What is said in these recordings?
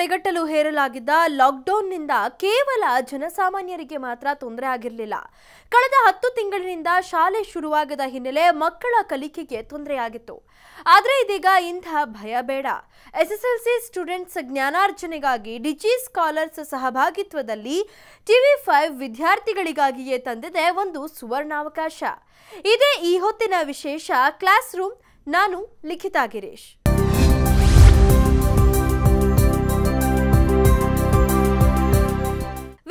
ತಡೆಗಟ್ಟಲು ಹೇರಲಾಗಿದ್ದ ಲಾಕ್ಡೌನ್ನಿಂದ ಕೇವಲ ಜನಸಾಮಾನ್ಯರಿಗೆ ಮಾತ್ರ ತೊಂದರೆ ಆಗಿರಲಿಲ್ಲ ಕಳೆದ ಹತ್ತು ತಿಂಗಳಿನಿಂದ ಶಾಲೆ ಶುರುವಾಗದ ಹಿನ್ನೆಲೆ ಮಕ್ಕಳ ಕಲಿಕೆಗೆ ತೊಂದರೆಯಾಗಿತ್ತು ಆದರೆ ಇದೀಗ ಇಂಥ ಭಯ ಬೇಡ ಎಸ್ಎಸ್ಎಲ್ಸಿ ಸ್ಟೂಡೆಂಟ್ಸ್ ಜ್ಞಾನಾರ್ಜನೆಗಾಗಿ ಡಿಜಿ ಸ್ಕಾಲರ್ಸ್ ಸಹಭಾಗಿತ್ವದಲ್ಲಿ ಟಿವಿ ಫೈವ್ ವಿದ್ಯಾರ್ಥಿಗಳಿಗಾಗಿಯೇ ತಂದಿದೆ ಒಂದು ಸುವರ್ಣಾವಕಾಶ ಇದೇ ಈ ಹೊತ್ತಿನ ವಿಶೇಷ ಕ್ಲಾಸ್ ರೂಮ್ ನಾನು ಲಿಖಿತಾ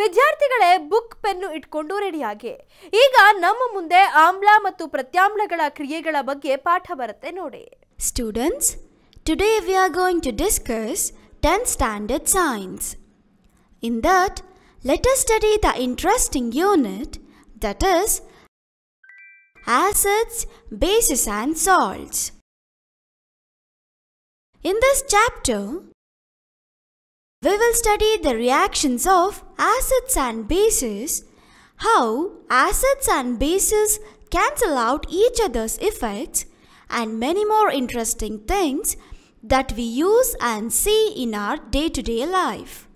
ವಿದ್ಯಾರ್ಥಿಗಳೇ ಬುಕ್ ಪೆನ್ನು ಇಟ್ಕೊಂಡು ರೆಡಿಯಾಗಿ ಈಗ ನಮ್ಮ ಮುಂದೆ ಆಮ್ಲ ಮತ್ತು ಪ್ರತ್ಯಾಮ್ಲಗಳ ಕ್ರಿಯೆಗಳ ಬಗ್ಗೆ ಪಾಠ ಬರುತ್ತೆ ನೋಡಿ students today we are going to discuss ten standard science in that let us study the interesting unit that is acids bases and salts in this chapter We will study the reactions of acids and bases, how acids and bases cancel out each other's effects and many more interesting things that we use and see in our day-to-day -day life.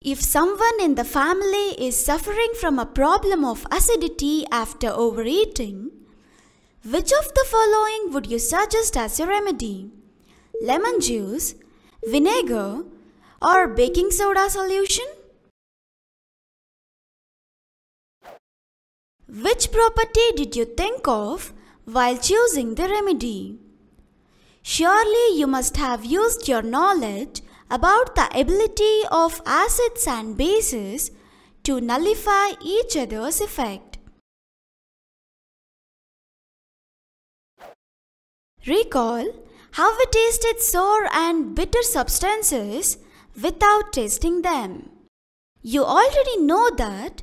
If someone in the family is suffering from a problem of acidity after overeating, which of the following would you suggest as a remedy? Lemon juice, vinegar or baking soda solution? Which property did you think of while choosing the remedy? Surely you must have used your knowledge about the ability of acids and bases to nullify each other's effect. Recall have we tasted sour and bitter substances without tasting them? You already know that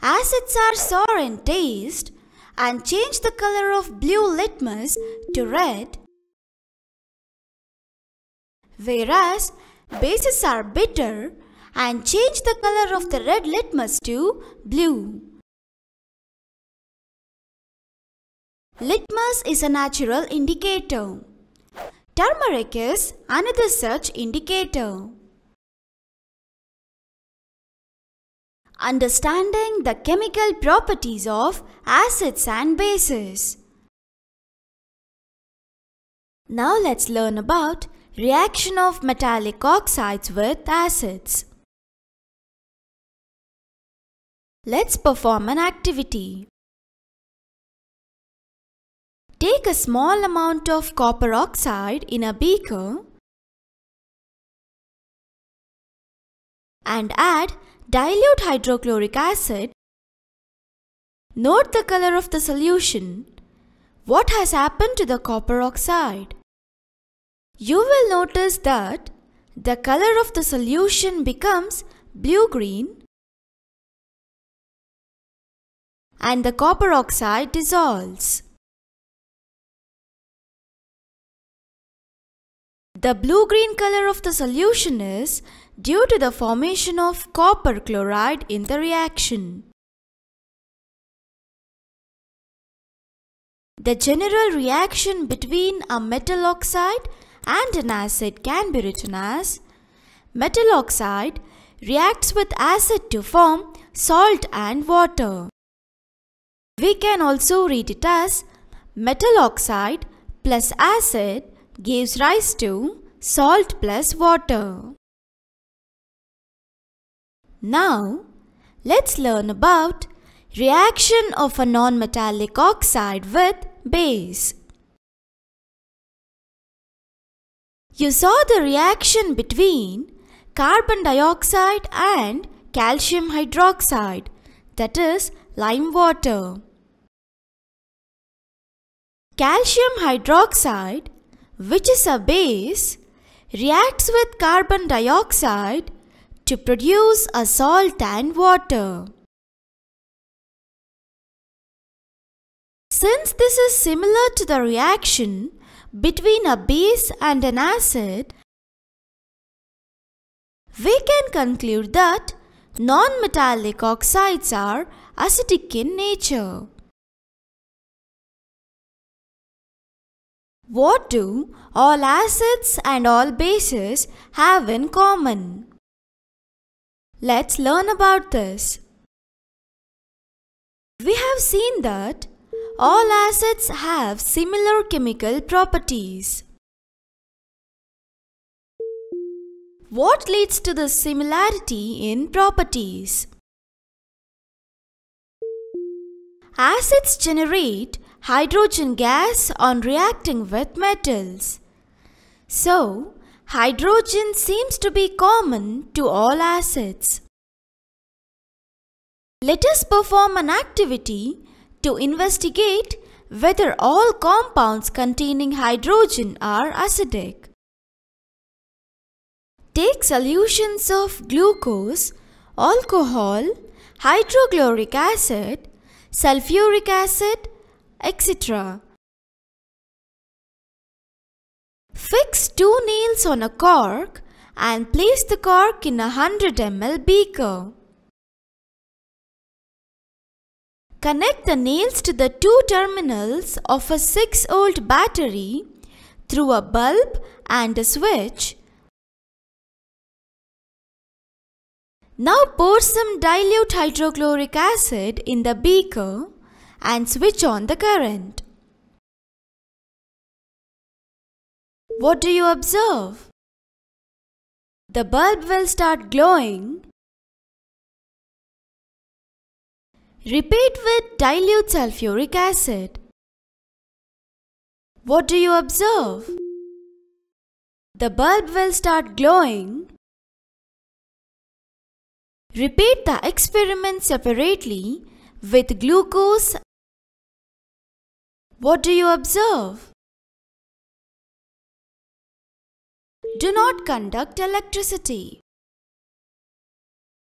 acids are sour in taste and change the color of blue litmus to red, whereas bases are bitter and change the color of the red litmus to blue. Litmus is a natural indicator. Turmeric is another such indicator. Understanding the chemical properties of acids and bases. Now let's learn about reaction of metallic oxides with acids. Let's perform an activity. Take a small amount of copper oxide in a beaker and add dilute hydrochloric acid. Note the color of the solution. What has happened to the copper oxide? You will notice that the color of the solution becomes blue-green and the copper oxide dissolves. The blue-green color of the solution is due to the formation of copper chloride in the reaction. The general reaction between a metal oxide and an acid can be written as Metal oxide reacts with acid to form salt and water. We can also read it as metal oxide plus acid gives rise to salt plus water. Now, let's learn about reaction of a non-metallic oxide with base. You saw the reaction between carbon dioxide and calcium hydroxide that is lime water. Calcium hydroxide which is a base, reacts with carbon dioxide to produce a salt and water. Since this is similar to the reaction between a base and an acid, we can conclude that non-metallic oxides are acidic in nature. What do all acids and all bases have in common? Let's learn about this. We have seen that all acids have similar chemical properties. What leads to the similarity in properties? Acids generate hydrogen gas on reacting with metals. So, hydrogen seems to be common to all acids. Let us perform an activity to investigate whether all compounds containing hydrogen are acidic. Take solutions of glucose, alcohol, hydrochloric acid, sulfuric acid etc. Fix two nails on a cork and place the cork in a 100 ml beaker. Connect the nails to the two terminals of a 6 volt battery through a bulb and a switch. Now pour some dilute hydrochloric acid in the beaker and switch on the current. What do you observe? The bulb will start glowing. Repeat with dilute sulfuric acid. What do you observe? The bulb will start glowing. Repeat the experiment separately with glucose what do you observe? Do not conduct electricity.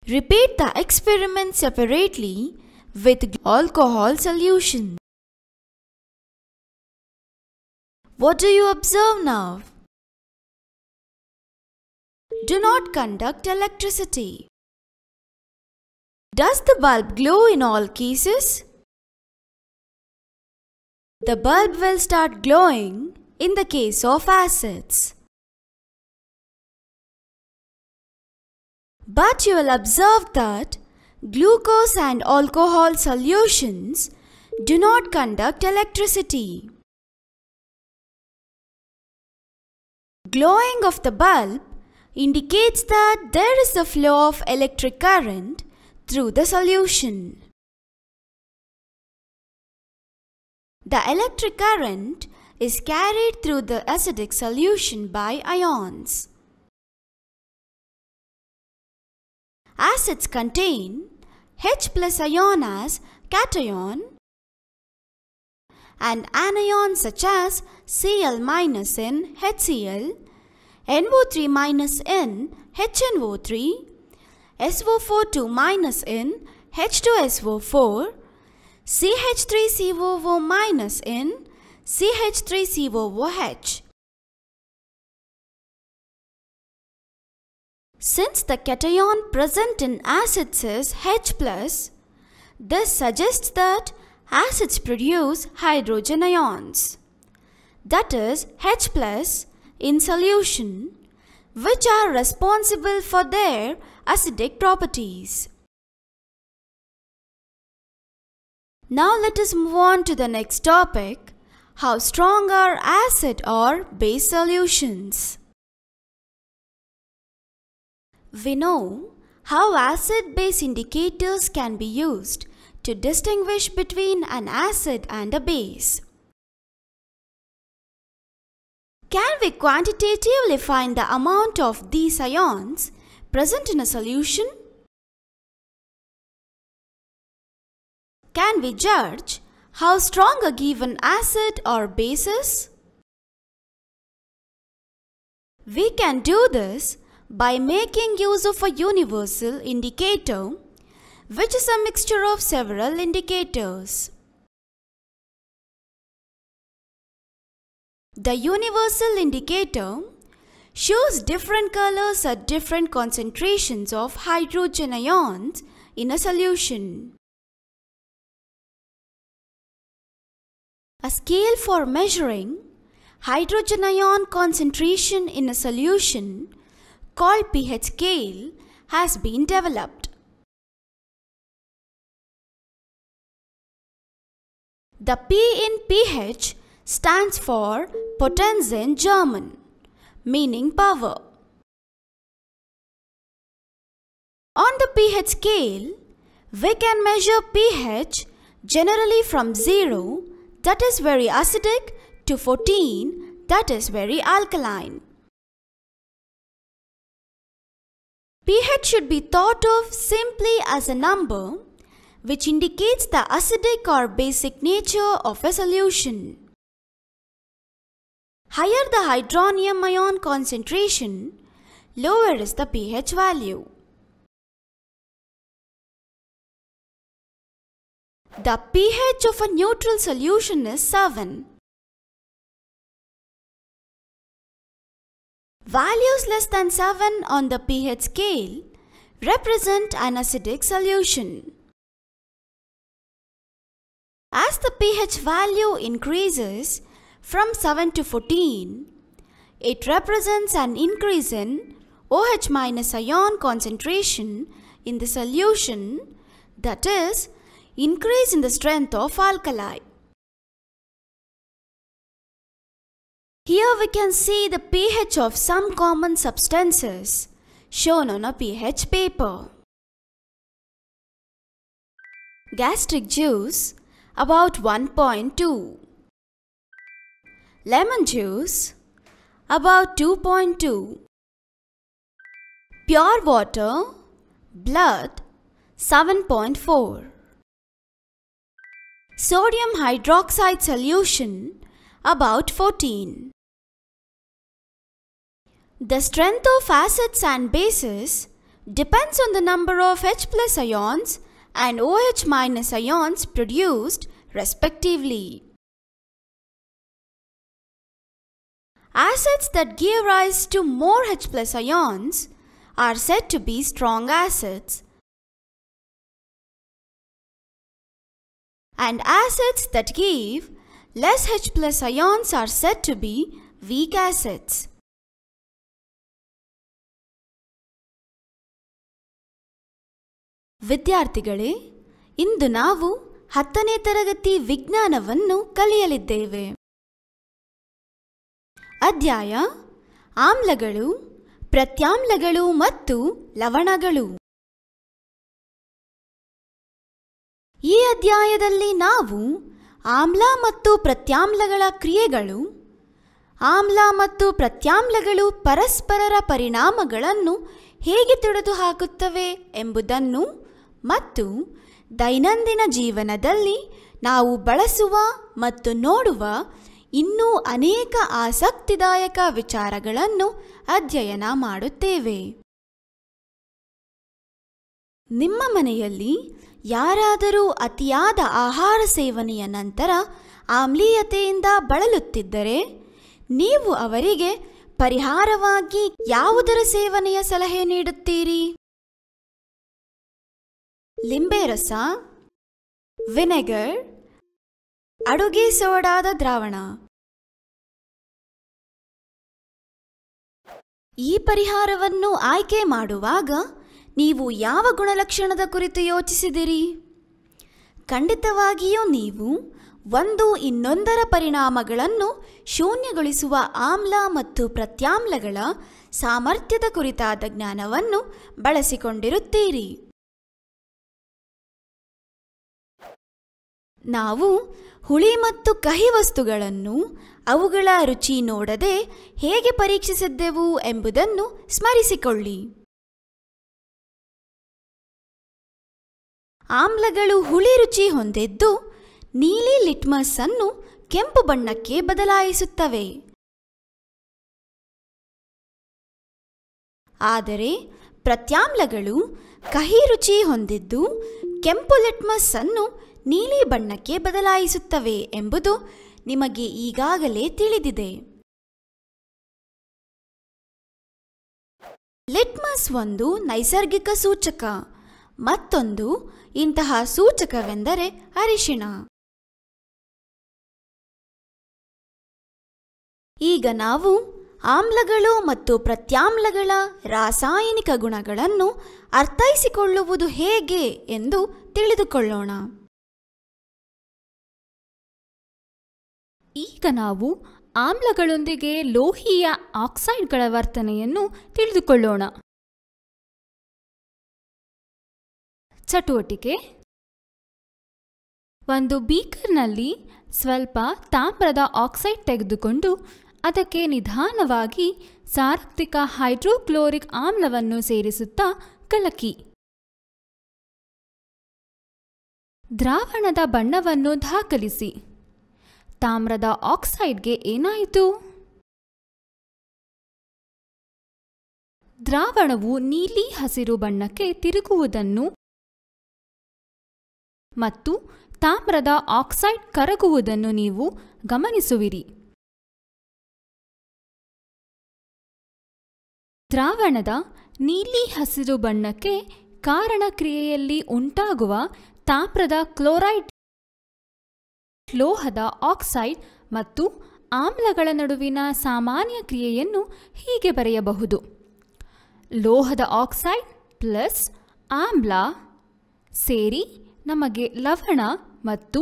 Repeat the experiment separately with alcohol solution. What do you observe now? Do not conduct electricity. Does the bulb glow in all cases? The bulb will start glowing in the case of acids. But you will observe that glucose and alcohol solutions do not conduct electricity. Glowing of the bulb indicates that there is a flow of electric current through the solution. The electric current is carried through the acidic solution by ions. Acids contain H plus ion as cation and anions such as Cl minus in HCl, NO3 minus in HNO3, SO42 minus in H2SO4 CH3COO in CH3COOH. Since the cation present in acids is H+, this suggests that acids produce hydrogen ions, that is H+, in solution, which are responsible for their acidic properties. Now let us move on to the next topic. How strong are acid or base solutions? We know how acid-base indicators can be used to distinguish between an acid and a base. Can we quantitatively find the amount of these ions present in a solution? Can we judge how strong a given acid or base is? We can do this by making use of a universal indicator which is a mixture of several indicators. The universal indicator shows different colors at different concentrations of hydrogen ions in a solution. A scale for measuring hydrogen ion concentration in a solution called pH scale has been developed. The P in pH stands for Potenz in German, meaning power. On the pH scale, we can measure pH generally from 0 that is very acidic to 14 that is very alkaline. pH should be thought of simply as a number which indicates the acidic or basic nature of a solution. Higher the hydronium ion concentration, lower is the pH value. The pH of a neutral solution is 7. Values less than 7 on the pH scale represent an acidic solution. As the pH value increases from 7 to 14, it represents an increase in OH- ion concentration in the solution that is increase in the strength of alkali. Here we can see the pH of some common substances shown on a pH paper. Gastric juice about 1.2 Lemon juice about 2.2 Pure water blood 7.4 sodium hydroxide solution about 14. The strength of acids and bases depends on the number of H plus ions and OH minus ions produced respectively. Acids that give rise to more H plus ions are said to be strong acids and acids that give less H plus ions are said to be weak acids. ವಿದ್ಯಾರ್ಥಿಗಳೇ ಇಂದು ನಾವು ಹತ್ತನೇ ತರಗತಿ ವಿಜ್ಞಾನವನ್ನು ಕಲಿಯಲಿದ್ದೇವೆ ಅಧ್ಯಾಯ ಆಮ್ಲಗಳು ಪ್ರತ್ಯಾಮ್ಲಗಳು ಮತ್ತು ಲವಣಗಳು ಈ ಅಧ್ಯಾಯದಲ್ಲಿ ನಾವು ಆಮ್ಲ ಮತ್ತು ಪ್ರತ್ಯಾಮ್ಲಗಳ ಕ್ರಿಯೆಗಳು ಆಮ್ಲ ಮತ್ತು ಪ್ರತ್ಯಾಮ್ಲಗಳು ಪರಸ್ಪರರ ಪರಿಣಾಮಗಳನ್ನು ಹೇಗೆ ತೊಡೆದು ಹಾಕುತ್ತವೆ ಎಂಬುದನ್ನು ಮತ್ತು ದೈನಂದಿನ ಜೀವನದಲ್ಲಿ ನಾವು ಬಳಸುವ ಮತ್ತು ನೋಡುವ ಇನ್ನೂ ಅನೇಕ ಆಸಕ್ತಿದಾಯಕ ವಿಚಾರಗಳನ್ನು ಅಧ್ಯಯನ ಮಾಡುತ್ತೇವೆ ನಿಮ್ಮ ಮನೆಯಲ್ಲಿ ಯಾರಾದರೂ ಅತಿಯಾದ ಆಹಾರ ಸೇವನೆಯ ನಂತರ ಆಮ್ಲೀಯತೆಯಿಂದ ಬಳಲುತ್ತಿದ್ದರೆ ನೀವು ಅವರಿಗೆ ಪರಿಹಾರವಾಗಿ ಯಾವುದರ ಸೇವನೆಯ ಸಲಹೆ ನೀಡುತ್ತೀರಿ ಲಿಂಬೆ ರಸ ವಿನೆಗರ್ ಅಡುಗೆ ಸೋಡಾದ ದ್ರಾವಣ ಈ ಪರಿಹಾರವನ್ನು ಆಯ್ಕೆ ಮಾಡುವಾಗ ನೀವು ಯಾವ ಗುಣಲಕ್ಷಣದ ಕುರಿತು ಯೋಚಿಸಿದಿರಿ ಖಂಡಿತವಾಗಿಯೂ ನೀವು ಒಂದು ಇನ್ನೊಂದರ ಪರಿಣಾಮಗಳನ್ನು ಶೂನ್ಯಗೊಳಿಸುವ ಆಮ್ಲ ಮತ್ತು ಪ್ರತ್ಯಾಮ್ಲಗಳ ಸಾಮರ್ಥ್ಯದ ಕುರಿತಾದ ಜ್ಞಾನವನ್ನು ಬಳಸಿಕೊಂಡಿರುತ್ತೀರಿ ನಾವು ಹುಳಿ ಮತ್ತು ಕಹಿ ವಸ್ತುಗಳನ್ನು ಅವುಗಳ ರುಚಿ ನೋಡದೆ ಹೇಗೆ ಪರೀಕ್ಷಿಸಿದ್ದೆವು ಎಂಬುದನ್ನು ಸ್ಮರಿಸಿಕೊಳ್ಳಿ ಆಮ್ಲಗಳು ಹುಳಿ ರುಚಿ ಹೊಂದಿದ್ದು ನೀಲಿ ಲಿಟ್ಮಸ್ ಅನ್ನು ಕೆಂಪು ಬಣ್ಣಕ್ಕೆ ಬದಲಾಯಿಸುತ್ತವೆ ಆದರೆ ಪ್ರತ್ಯಾಮ್ಲಗಳು ಕಹಿ ರುಚಿ ಹೊಂದಿದ್ದು ಕೆಂಪು ಲಿಟ್ಮಸ್ ಅನ್ನು ನೀಲಿ ಬಣ್ಣಕ್ಕೆ ಬದಲಾಯಿಸುತ್ತವೆ ಎಂಬುದು ನಿಮಗೆ ಈಗಾಗಲೇ ತಿಳಿದಿದೆ ಲಿಟ್ಮಸ್ ಒಂದು ನೈಸರ್ಗಿಕ ಸೂಚಕ ಮತ್ತೊಂದು ಇಂತಹ ಸೂಚಕವೆಂದರೆ ಅರಿಶಿಣ ಈಗ ನಾವು ಆಮ್ಲಗಳು ಮತ್ತು ಪ್ರತ್ಯಾಮ್ಲಗಳ ರಾಸಾಯನಿಕ ಗುಣಗಳನ್ನು ಅರ್ಥೈಸಿಕೊಳ್ಳುವುದು ಹೇಗೆ ಎಂದು ತಿಳಿದುಕೊಳ್ಳೋಣ ಈಗ ನಾವು ಆಮ್ಲಗಳೊಂದಿಗೆ ಲೋಹೀಯ ಆಕ್ಸೈಡ್ಗಳ ವರ್ತನೆಯನ್ನು ತಿಳಿದುಕೊಳ್ಳೋಣ ಚಟುವಟಿಕೆ ಒಂದು ಬೀಕರ್ನಲ್ಲಿ ಸ್ವಲ್ಪ ತಾಮ್ರದ ಆಕ್ಸೈಡ್ ತೆಗೆದುಕೊಂಡು ಅದಕ್ಕೆ ನಿಧಾನವಾಗಿ ಸಾರ್ವತ್ರಿಕ ಹೈಡ್ರೋಕ್ಲೋರಿಕ್ ಆಮ್ಲವನ್ನು ಸೇರಿಸುತ್ತಾ ಕಲಕಿ ದ್ರಾವಣದ ಬಣ್ಣವನ್ನು ದಾಖಲಿಸಿ ತಾಮ್ರದ ಆಕ್ಸೈಡ್ಗೆ ಏನಾಯಿತು ದ್ರಾವಣವು ನೀಲಿ ಹಸಿರು ಬಣ್ಣಕ್ಕೆ ತಿರುಗುವುದನ್ನು ಮತ್ತು ತಾಮ್ರದ ಆಕ್ಸೈಡ್ ಕರಗುವುದನ್ನು ನೀವು ಗಮನಿಸುವಿರಿ ದ್ರಾವಣದ ನೀಲಿ ಹಸಿರು ಬಣ್ಣಕ್ಕೆ ಕಾರಣ ಕ್ರಿಯೆಯಲ್ಲಿ ಉಂಟಾಗುವ ತಾಮ್ರದ ಕ್ಲೋರೈಡ್ ಲೋಹದ ಆಕ್ಸೈಡ್ ಮತ್ತು ಆಮ್ಲಗಳ ನಡುವಿನ ಸಾಮಾನ್ಯ ಕ್ರಿಯೆಯನ್ನು ಹೀಗೆ ಬರೆಯಬಹುದು ಲೋಹದ ಆಕ್ಸೈಡ್ ಪ್ಲಸ್ ಆಮ್ಲ ಸೇರಿ ನಮಗೆ ಲವಣ ಮತ್ತು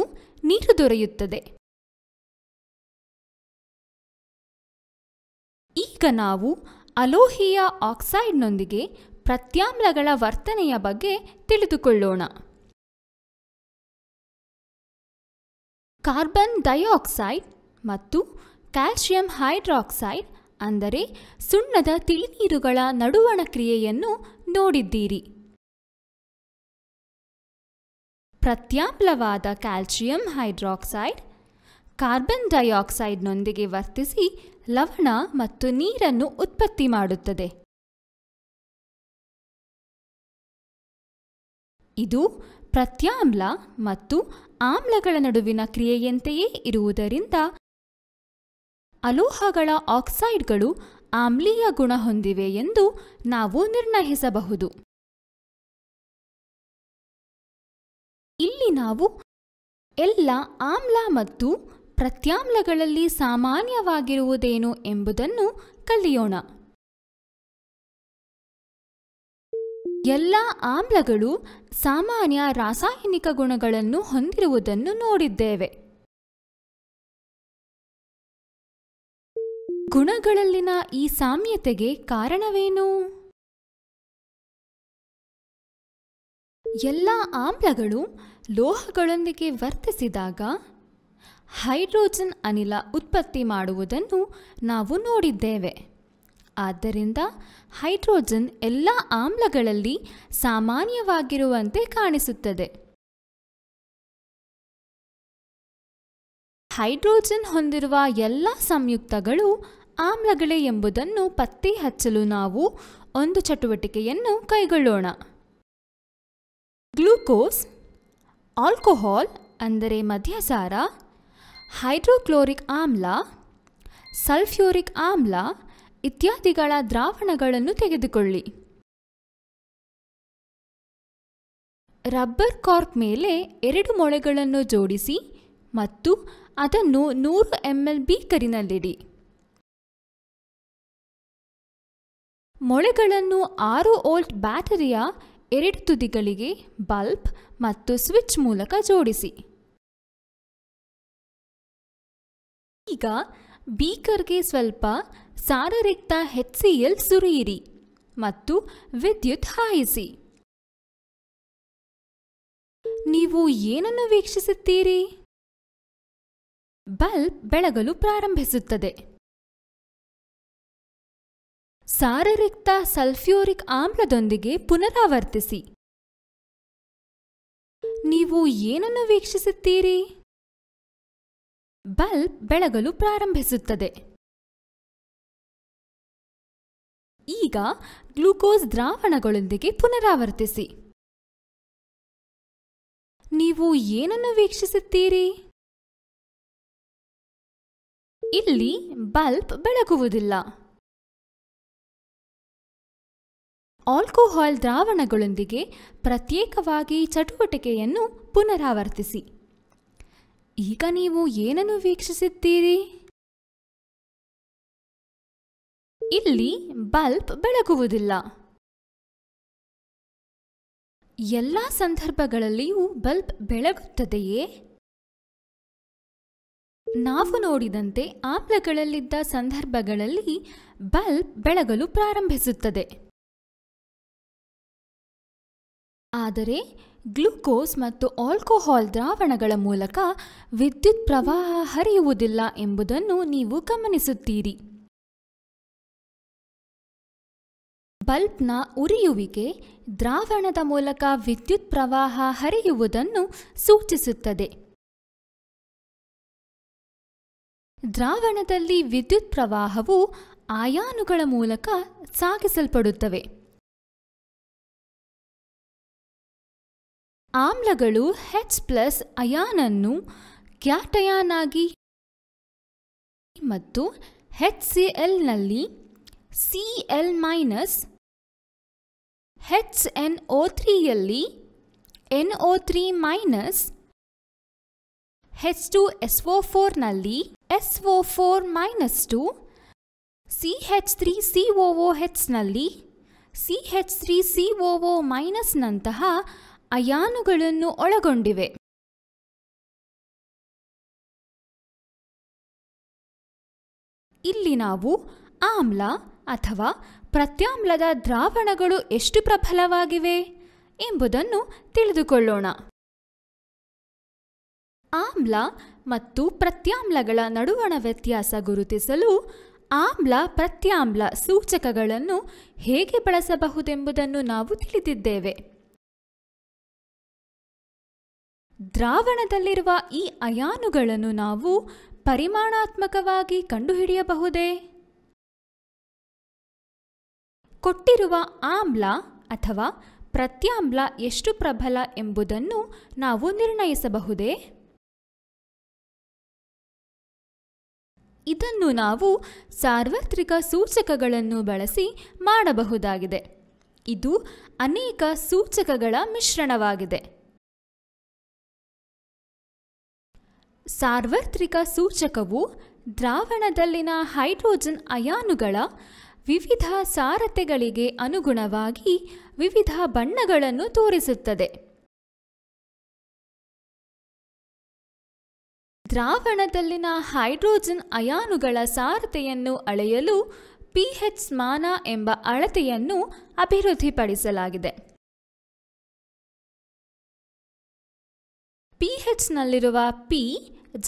ನೀರು ದೊರೆಯುತ್ತದೆ ಈಗ ನಾವು ಅಲೋಹಿಯ ಆಕ್ಸೈಡ್ನೊಂದಿಗೆ ಪ್ರತ್ಯಾಮ್ಲಗಳ ವರ್ತನೆಯ ಬಗ್ಗೆ ತಿಳಿದುಕೊಳ್ಳೋಣ ಕಾರ್ಬನ್ ಡೈಆಕ್ಸೈಡ್ ಮತ್ತು ಕ್ಯಾಲ್ಸಿಯಂ ಹೈಡ್ರಾಕ್ಸೈಡ್ ಅಂದರೆ ಸುಣ್ಣದ ತಿಳಿನೀರುಗಳ ನಡುವಣ ಕ್ರಿಯೆಯನ್ನು ನೋಡಿದ್ದೀರಿ ಪ್ರತ್ಯಾಮ್ಲವಾದ ಕ್ಯಾಲ್ಸಿಯಂ ಹೈಡ್ರಾಕ್ಸೈಡ್ ಕಾರ್ಬನ್ ಡೈಆಕ್ಸೈಡ್ನೊಂದಿಗೆ ವರ್ತಿಸಿ ಲವಣ ಮತ್ತು ನೀರನ್ನು ಉತ್ಪತ್ತಿ ಮಾಡುತ್ತದೆ ಇದು ಪ್ರತ್ಯಾಮ್ಲ ಮತ್ತು ಆಮ್ಲಗಳ ನಡುವಿನ ಕ್ರಿಯೆಯಂತೆಯೇ ಇರುವುದರಿಂದ ಅಲೋಹಗಳ ಆಕ್ಸೈಡ್ಗಳು ಆಮ್ಲೀಯ ಗುಣ ಹೊಂದಿವೆ ಎಂದು ನಾವು ನಿರ್ಣಯಿಸಬಹುದು ಇಲ್ಲಿ ನಾವು ಎಲ್ಲ ಆಮ್ಲ ಮತ್ತು ಪ್ರತ್ಯಾಮ್ಲಗಳಲ್ಲಿ ಸಾಮಾನ್ಯವಾಗಿರುವುದೇನು ಎಂಬುದನ್ನು ಕಲಿಯೋಣ ಎಲ್ಲ ಆಮ್ಲಗಳು ಸಾಮಾನ್ಯ ರಾಸಾಯನಿಕ ಗುಣಗಳನ್ನು ಹೊಂದಿರುವುದನ್ನು ನೋಡಿದ್ದೇವೆ ಗುಣಗಳಲ್ಲಿನ ಈ ಸಾಮ್ಯತೆಗೆ ಕಾರಣವೇನು ಎಲ್ಲ ಆಮ್ಲಗಳು ಲೋಹಗಳೊಂದಿಗೆ ವರ್ತಿಸಿದಾಗ ಹೈಡ್ರೋಜನ್ ಅನಿಲ ಉತ್ಪತ್ತಿ ಮಾಡುವುದನ್ನು ನಾವು ನೋಡಿದ್ದೇವೆ ಆದ್ದರಿಂದ ಹೈಡ್ರೋಜನ್ ಎಲ್ಲ ಆಮ್ಲಗಳಲ್ಲಿ ಸಾಮಾನ್ಯವಾಗಿರುವಂತೆ ಕಾಣಿಸುತ್ತದೆ ಹೈಡ್ರೋಜನ್ ಹೊಂದಿರುವ ಎಲ್ಲ ಸಂಯುಕ್ತಗಳು ಆಮ್ಲಗಳೇ ಎಂಬುದನ್ನು ಪತ್ತೆ ಹಚ್ಚಲು ನಾವು ಒಂದು ಚಟುವಟಿಕೆಯನ್ನು ಕೈಗೊಳ್ಳೋಣ ಗ್ಲೂಕೋಸ್ ಆಲ್ಕೋಹಾಲ್ ಅಂದರೆ ಮದ್ಯಸಾರ ಹೈಡ್ರೋಕ್ಲೋರಿಕ್ ಆಮ್ಲ ಸಲ್ಫ್ಯೂರಿಕ್ ಆಮ್ಲ ಇತ್ಯಾದಿಗಳ ದ್ರಾವಣಗಳನ್ನು ತೆಗೆದುಕೊಳ್ಳಿ ರಬ್ಬರ್ ಕಾರ್ಪ್ ಮೇಲೆ ಎರಡು ಮೊಳೆಗಳನ್ನು ಜೋಡಿಸಿ ಮತ್ತು ಅದನ್ನು ನೂರು ಎಂ ಎಲ್ ಬೀಕರಿನಲ್ಲಿಡಿ ಮೊಳೆಗಳನ್ನು ಆರು ಓಲ್ಟ್ ಬ್ಯಾಟರಿಯ ಎರಡು ತುದಿಗಳಿಗೆ ಬಲ್ಬ್ ಮತ್ತು ಸ್ವಿಚ್ ಮೂಲಕ ಜೋಡಿಸಿ ಈಗ ಬೀಕರ್ಗೆ ಸ್ವಲ್ಪ ಸಾರರಿಕ್ತ ಹೆಚ್ ಸಿ ಎಲ್ ಸುರಿಯಿರಿ ಮತ್ತು ವಿದ್ಯುತ್ ಹಾಯಿಸಿ ನೀವು ಏನನ್ನು ವೀಕ್ಷಿಸುತ್ತೀರಿ ಬಲ್ಬ್ ಬೆಳಗಲು ಪ್ರಾರಂಭಿಸುತ್ತದೆ ಸಾರರಿಕ್ತ ಸಲ್ಫ್ಯೂರಿಕ್ ಆಮ್ಲದೊಂದಿಗೆ ಪುನರಾವರ್ತಿಸಿ ನೀವು ಏನನ್ನು ವೀಕ್ಷಿಸುತ್ತೀರಿ ಬಲ್ಬ್ ಬೆಳಗಲು ಪ್ರಾರಂಭಿಸುತ್ತದೆ ಈಗ ಗ್ಲೂಕೋಸ್ ದ್ರಾವಣಗಳೊಂದಿಗೆ ಪುನರಾವರ್ತಿಸಿ ನೀವು ಏನನ್ನು ವೀಕ್ಷಿಸುತ್ತೀರಿ ಇಲ್ಲಿ ಬಲ್ಬ್ ಬೆಳಗುವುದಿಲ್ಲ ಆಲ್ಕೋಹಾಲ್ ದ್ರಾವಣಗಳೊಂದಿಗೆ ಪ್ರತ್ಯೇಕವಾಗಿ ಚಟುವಟಿಕೆಯನ್ನು ಪುನರಾವರ್ತಿಸಿ ಈಗ ನೀವು ಏನನ್ನು ವೀಕ್ಷಿಸಿದ್ದೀರಿ ಇಲ್ಲಿ ಬಲ್ಬ್ ಬೆಳಗುವುದಿಲ್ಲ ಎಲ್ಲ ಸಂದರ್ಭಗಳಲ್ಲಿಯೂ ಬಲ್ಬ್ ಬೆಳಗುತ್ತದೆಯೇ ನಾವು ನೋಡಿದಂತೆ ಆಪ್ಲಗಳಲ್ಲಿದ್ದ ಸಂದರ್ಭಗಳಲ್ಲಿ ಬಲ್ಬ್ ಬೆಳಗಲು ಪ್ರಾರಂಭಿಸುತ್ತದೆ ಆದರೆ ಗ್ಲುಕೋಸ್ ಮತ್ತು ಆಲ್ಕೋಹಾಲ್ ದ್ರಾವಣಗಳ ಮೂಲಕ ವಿದ್ಯುತ್ ಪ್ರವಾಹ ಹರಿಯುವುದಿಲ್ಲ ಎಂಬುದನ್ನು ನೀವು ಗಮನಿಸುತ್ತೀರಿ ಬಲ್ಬ್ನ ಉರಿಯುವಿಕೆ ದ್ರಾವಣದ ಮೂಲಕ ವಿದ್ಯುತ್ ಪ್ರವಾಹ ಹರಿಯುವುದನ್ನು ಸೂಚಿಸುತ್ತದೆ ದ್ರಾವಣದಲ್ಲಿ ವಿದ್ಯುತ್ ಪ್ರವಾಹವು ಆಯಾನುಗಳ ಮೂಲಕ ಸಾಗಿಸಲ್ಪಡುತ್ತವೆ ಆಮ್ಲಗಳು ಹೆಚ್ ಪ್ಲಸ್ ಅಯಾನನ್ನು ಆಗಿ ಮತ್ತು ಹೆಚ್ ಸಿ ಎಲ್ನಲ್ಲಿ C L minus H N O ತ್ರೀಯಲ್ಲಿ N O three minus H two S O ಫೋರ್ನಲ್ಲಿ S O four minus two C H three C O O ಹೆಚ್ನಲ್ಲಿ C H three C O O ಮೈನಸ್ನಂತಹ ಅಯಾನುಗಳನ್ನು ಒಳಗೊಂಡಿವೆ ಇಲ್ಲಿ ನಾವು ಆಮ್ಲ ಅಥವಾ ಪ್ರತ್ಯಾಮ್ಲದ ದ್ರಾವಣಗಳು ಎಷ್ಟು ಪ್ರಬಲವಾಗಿವೆ ಎಂಬುದನ್ನು ತಿಳಿದುಕೊಳ್ಳೋಣ ಆಮ್ಲ ಮತ್ತು ಪ್ರತ್ಯಾಮ್ಲಗಳ ನಡುವಣ ವ್ಯತ್ಯಾಸ ಗುರುತಿಸಲು ಆಮ್ಲ ಪ್ರತ್ಯಾಮ್ಲ ಸೂಚಕಗಳನ್ನು ಹೇಗೆ ಬಳಸಬಹುದೆಂಬುದನ್ನು ನಾವು ತಿಳಿದಿದ್ದೇವೆ ದ್ರಾವಣದಲ್ಲಿರುವ ಈ ಅಯಾನುಗಳನ್ನು ನಾವು ಪರಿಮಾಣಾತ್ಮಕವಾಗಿ ಕಂಡುಹಿಡಿಯಬಹುದೇ ಕೊಟ್ಟಿರುವ ಆಮ್ಲ ಅಥವಾ ಪ್ರತ್ಯಾಮ್ಲ ಎಷ್ಟು ಪ್ರಬಲ ಎಂಬುದನ್ನು ನಾವು ನಿರ್ಣಯಿಸಬಹುದೇ ಇದನ್ನು ನಾವು ಸಾರ್ವತ್ರಿಕ ಸೂಚಕಗಳನ್ನು ಬಳಸಿ ಮಾಡಬಹುದಾಗಿದೆ ಇದು ಅನೇಕ ಸೂಚಕಗಳ ಮಿಶ್ರಣವಾಗಿದೆ ಸಾರ್ವತ್ರಿಕ ಸೂಚಕವು ದ್ರಾವಣದಲ್ಲಿನ ಹೈಡ್ರೋಜನ್ ಅಯಾನುಗಳ ವಿವಿಧ ಸಾರತೆಗಳಿಗೆ ಅನುಗುಣವಾಗಿ ವಿವಿಧ ಬಣ್ಣಗಳನ್ನು ತೋರಿಸುತ್ತದೆ ದ್ರಾವಣದಲ್ಲಿನ ಹೈಡ್ರೋಜನ್ ಅಯಾನುಗಳ ಸಾರತೆಯನ್ನು ಅಳೆಯಲು ಪಿಹೆಚ್ ಮಾನ ಎಂಬ ಅಳತೆಯನ್ನು ಅಭಿವೃದ್ಧಿಪಡಿಸಲಾಗಿದೆ ಪಿಹೆಚ್ನಲ್ಲಿರುವ ಪಿ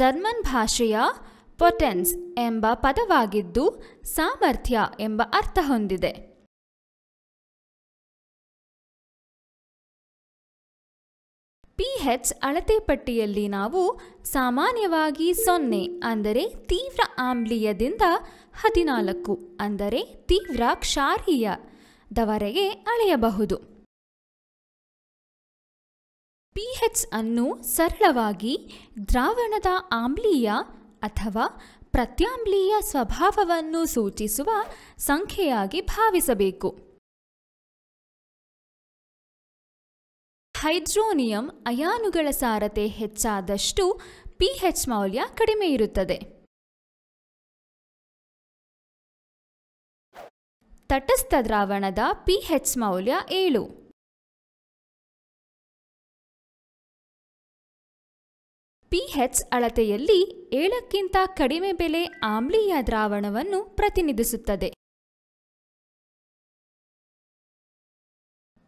ಜರ್ಮನ್ ಭಾಷೆಯ ಪೊಟೆನ್ಸ್ ಎಂಬ ಪದವಾಗಿದ್ದು ಸಾಮರ್ಥ್ಯ ಎಂಬ ಅರ್ಥ ಹೊಂದಿದೆ ಪಿಹೆಚ್ ಅಳತೆ ಪಟ್ಟಿಯಲ್ಲಿ ನಾವು ಸಾಮಾನ್ಯವಾಗಿ ಸೊನ್ನೆ ಅಂದರೆ ತೀವ್ರ ಆಮ್ಲೀಯದಿಂದ ಹದಿನಾಲ್ಕು ಅಂದರೆ ತೀವ್ರ ಕ್ಷಾರೀಯದವರೆಗೆ ಅಳೆಯಬಹುದು ಪಿಹೆಚ್ ಅನ್ನು ಸರಳವಾಗಿ ದ್ರಾವಣದ ಆಮ್ಲೀಯ ಅಥವಾ ಪ್ರತ್ಯಾಮ್ಲೀಯ ಸ್ವಭಾವವನ್ನು ಸೂಚಿಸುವ ಸಂಖ್ಯೆಯಾಗಿ ಭಾವಿಸಬೇಕು ಹೈಡ್ರೋನಿಯಂ ಅಯಾನುಗಳ ಸಾರತೆ ಹೆಚ್ಚಾದಷ್ಟು ಪಿಹೆಚ್ ಮೌಲ್ಯ ಕಡಿಮೆ ಇರುತ್ತದೆ ತಟಸ್ಥ ದ್ರಾವಣದ ಪಿಹೆಚ್ ಮೌಲ್ಯ ಏಳು ಪಿಹೆಚ್ ಅಳತೆಯಲ್ಲಿ ಏಳಕ್ಕಿಂತ ಕಡಿಮೆ ಬೆಲೆ ಆಮ್ಲೀಯ ದ್ರಾವಣವನ್ನು ಪ್ರತಿನಿಧಿಸುತ್ತದೆ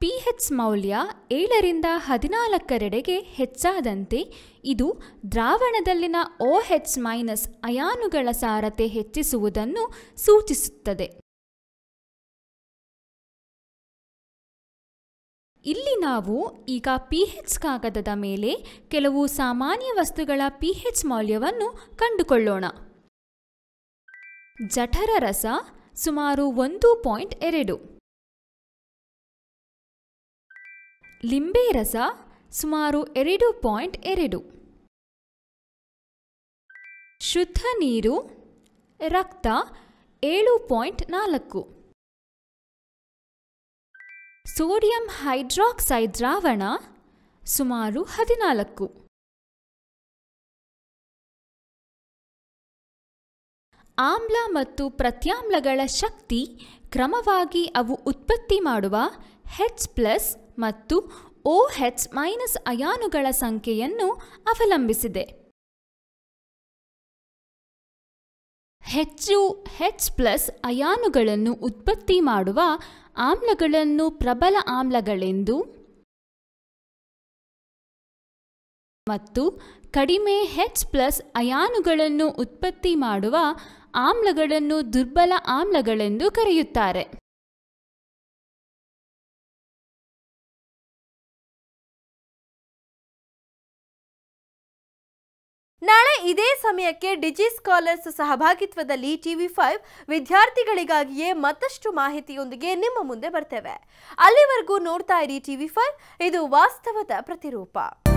ಪಿಹೆಚ್ ಮೌಲ್ಯ ಏಳರಿಂದ ಹದಿನಾಲ್ಕರೆಡೆಗೆ ಹೆಚ್ಚಾದಂತೆ ಇದು ದ್ರಾವಣದಲ್ಲಿನ ಓಹೆಚ್ ಮೈನಸ್ ಅಯಾನುಗಳ ಸಾರತೆ ಹೆಚ್ಚಿಸುವುದನ್ನು ಸೂಚಿಸುತ್ತದೆ ಇಲ್ಲಿ ನಾವು ಈಗ ಪಿ ಹೆಚ್ ಕಾಗದದ ಮೇಲೆ ಕೆಲವು ಸಾಮಾನ್ಯ ವಸ್ತುಗಳ ಪಿ ಹೆಚ್ ಮೌಲ್ಯವನ್ನು ಕಂಡುಕೊಳ್ಳೋಣ ಜಠರ ರಸ ಸುಮಾರು ಒಂದು ಪಾಯಿಂಟ್ ಎರಡು ಲಿಂಬೆ ರಸ ಸುಮಾರು ಎರಡು ಪಾಯಿಂಟ್ ಎರಡು ಶುದ್ಧ ನೀರು ರಕ್ತ ಏಳು ಪಾಯಿಂಟ್ ನಾಲ್ಕು ಸೋಡಿಯಂ ಹೈಡ್ರಾಕ್ಸೈಡ್ ದ್ರಾವಣ ಸುಮಾರು ಹದಿನಾಲ್ಕು ಆಮ್ಲ ಮತ್ತು ಪ್ರತ್ಯಾಮ್ಲಗಳ ಶಕ್ತಿ ಕ್ರಮವಾಗಿ ಅವು ಉತ್ಪತ್ತಿ ಮಾಡುವ ಹೆಚ್ ಪ್ಲಸ್ ಮತ್ತು ಓ ಹೆಚ್ ಮೈನಸ್ ಅಯಾನುಗಳ ಸಂಖ್ಯೆಯನ್ನು ಅವಲಂಬಿಸಿದೆ ಹೆಚ್ಚು ಹೆಚ್ ಪ್ಲಸ್ ಅಯಾನುಗಳನ್ನು ಉತ್ಪತ್ತಿ ಮಾಡುವ ಆಮ್ಲಗಳನ್ನು ಪ್ರಬಲ ಆಮ್ಲಗಳೆಂದು ಮತ್ತು ಕಡಿಮೆ ಹೆಚ್ ಪ್ಲಸ್ ಅಯಾನುಗಳನ್ನು ಉತ್ಪತ್ತಿ ಮಾಡುವ ಆಮ್ಲಗಳನ್ನು ದುರ್ಬಲ ಆಮ್ಲಗಳೆಂದು ಕರೆಯುತ್ತಾರೆ ನಾಳೆ ಇದೇ ಸಮಯಕ್ಕೆ ಡಿಜಿ ಸ್ಕಾಲರ್ಸ್ ಸಹಭಾಗಿತ್ವದಲ್ಲಿ ಟಿವಿ ಫೈವ್ ವಿದ್ಯಾರ್ಥಿಗಳಿಗಾಗಿಯೇ ಮತ್ತಷ್ಟು ಮಾಹಿತಿಯೊಂದಿಗೆ ನಿಮ್ಮ ಮುಂದೆ ಬರ್ತೇವೆ ಅಲ್ಲಿವರೆಗೂ ನೋಡ್ತಾ ಇರಿ ಟಿವಿ ಫೈವ್ ಇದು ವಾಸ್ತವದ ಪ್ರತಿರೂಪ